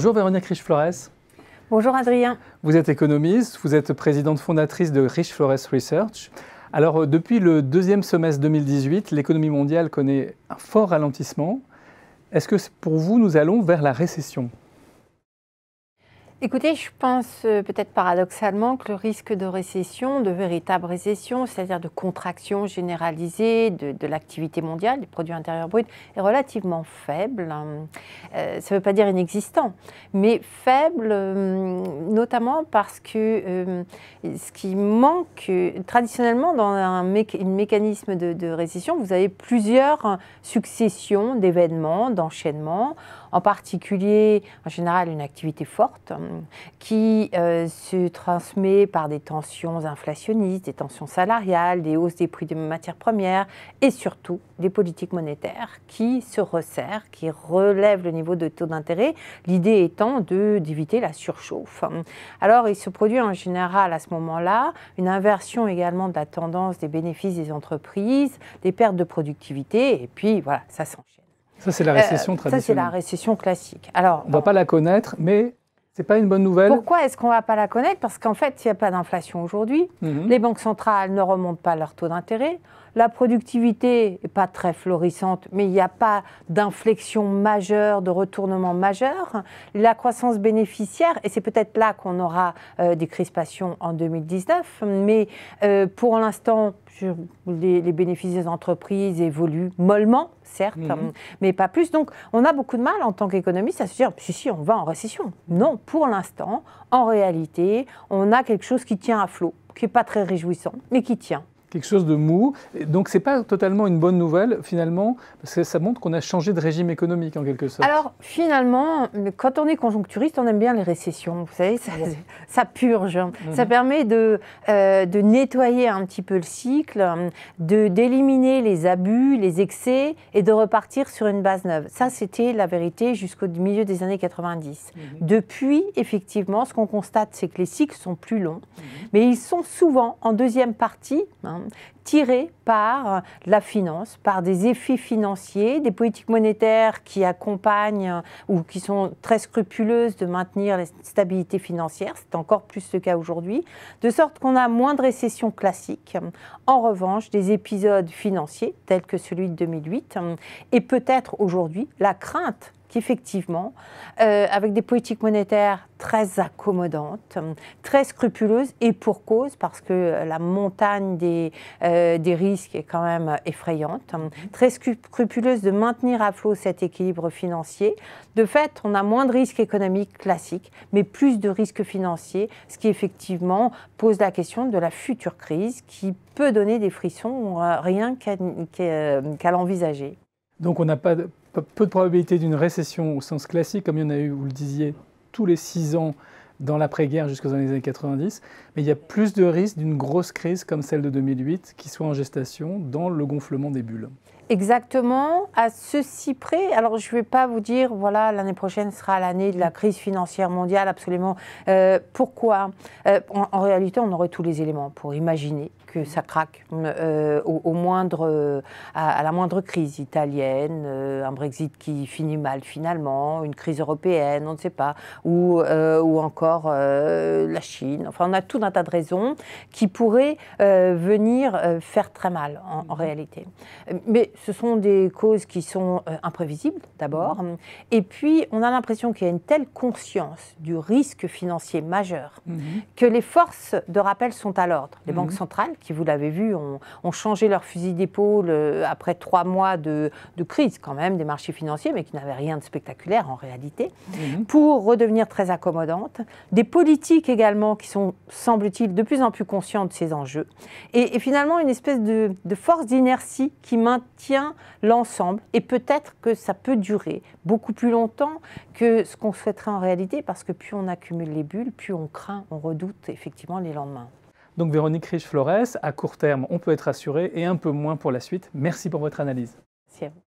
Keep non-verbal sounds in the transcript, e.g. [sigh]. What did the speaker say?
Bonjour Véronique Riche-Flores. Bonjour Adrien. Vous êtes économiste, vous êtes présidente fondatrice de Riche-Flores Research. Alors euh, depuis le deuxième semestre 2018, l'économie mondiale connaît un fort ralentissement. Est-ce que pour vous, nous allons vers la récession Écoutez, je pense euh, peut-être paradoxalement que le risque de récession, de véritable récession, c'est-à-dire de contraction généralisée de, l'activité mondiale, du produit intérieur brut, est relativement faible. Euh, euh, ça ne veut pas dire inexistant, mais faible notamment parce que ce qui manque, traditionnellement dans un, mécanisme de, de récession, vous avez plusieurs successions d'événements, d'enchaînements en particulier en général une activité forte euh, qui euh, se transmet par des tensions inflationnistes, des tensions salariales, des hausses des prix des matières premières et surtout des politiques monétaires qui se resserrent, qui relèvent le niveau de taux d'intérêt, l'idée étant d'éviter la surchauffe. Alors il se produit en général à ce moment-là une inversion également de la tendance des bénéfices des entreprises, des pertes de productivité et puis voilà, ça s'enchaîne. Ça, c'est la euh, récession traditionnelle. Ça, c'est la récession classique. Alors, on ne va pas la connaître, mais n'est pas une bonne nouvelle. Pourquoi est-ce qu'on ne va pas la connaître Parce qu'en fait, il n'y a pas d'inflation aujourd'hui. Mhm. Les banques centrales ne remontent pas leur taux d'intérêt. La productivité n'est pas très florissante, mais il n'y a pas d'inflexion majeure, de retournement majeur. La croissance bénéficiaire, et c'est peut-être là qu'on aura euh, des crispations en 2019, mais euh, pour l'instant, les, bénéfices des entreprises évoluent mollement, certes, mhm. mais pas plus. Donc, on a beaucoup de mal en tant qu'économiste à se dire, si, si, on va en récession. Non, pour l'instant, en réalité, on a quelque chose qui tient à flot, qui n'est pas très réjouissant, mais qui tient quelque chose de mou. donc c'est pas totalement une bonne nouvelle finalement, parce que ça montre qu'on a changé de régime économique en quelque sorte. Alors finalement, quand on est conjoncturiste, on aime bien les récessions, vous savez, ça, [laughs] purge. Ça mhm. permet de, euh, de nettoyer un petit peu le cycle, de d'éliminer les abus, les excès et de repartir sur une base neuve. Ça c'était la vérité jusqu'au milieu des années 90. Mhm. Depuis, effectivement, ce qu'on constate, c'est que les cycles sont plus longs, mhm. mais ils sont souvent en deuxième partie. Hein, tiré par la finance, par des effets financiers, des politiques monétaires qui accompagnent ou qui sont très scrupuleuses de maintenir la stabilité financière, c'est encore plus le cas aujourd'hui, de sorte qu'on a moins de récession classiques. En revanche, des épisodes financiers tels que celui de 2008 et peut-être aujourd'hui la crainte Effectivement, euh, avec des politiques monétaires très accommodantes, très scrupuleuses, et pour cause, parce que la montagne des, euh, des risques est quand même effrayante, très scrupuleuse de maintenir à flot cet équilibre financier. De fait, on a moins de risques économiques classiques, mais plus de risques financiers, ce qui effectivement pose la question de la future crise qui peut donner des frissons euh, rien qu'à l'envisager. Donc on n'a pas peu de probabilité d'une récession au sens classique, comme il y en a eu, vous le disiez, tous les six ans dans l'après-guerre jusqu'aux années 90, mais il y a plus de risques d'une grosse crise comme celle de 2008 qui soit en gestation dans le gonflement des bulles. Exactement, à ceci près. Alors, je ne vais pas vous dire, voilà, l'année prochaine sera l'année de la crise financière mondiale, absolument. Euh, pourquoi euh, en, réalité, on aurait tous les éléments pour imaginer que ça craque euh, au, moindre, à, la moindre crise italienne, un Brexit qui finit mal finalement, une crise européenne, on ne sait pas, ou, ou encore la Chine. Enfin, on a tout un tas de raisons qui pourraient venir faire très mal en, en mhm. réalité. Mais ce sont des causes qui sont euh, imprévisibles d'abord, mm-hmm. et puis on a l'impression qu'il y a une telle conscience du risque financier majeur mm-hmm. que les forces de rappel sont à l'ordre. Les banques mm-hmm. centrales, qui vous l'avez vu, ont, changé leur fusil d'épaule euh, après trois mois de, crise quand même des marchés financiers, mais qui n'avaient rien de spectaculaire en réalité, pour redevenir très accommodantes. Des politiques également qui sont, semble-t-il, de plus en plus conscientes de ces enjeux. Et, finalement, une espèce de force d'inertie qui maintient l'ensemble et peut-être que ça peut durer beaucoup plus longtemps que ce qu'on souhaiterait en réalité parce que plus on accumule les bulles, plus on craint, on redoute effectivement les lendemains. Donc Véronique Riche-Flores, à court terme, on peut être rassuré et un peu moins pour la suite. Merci pour votre analyse. Merci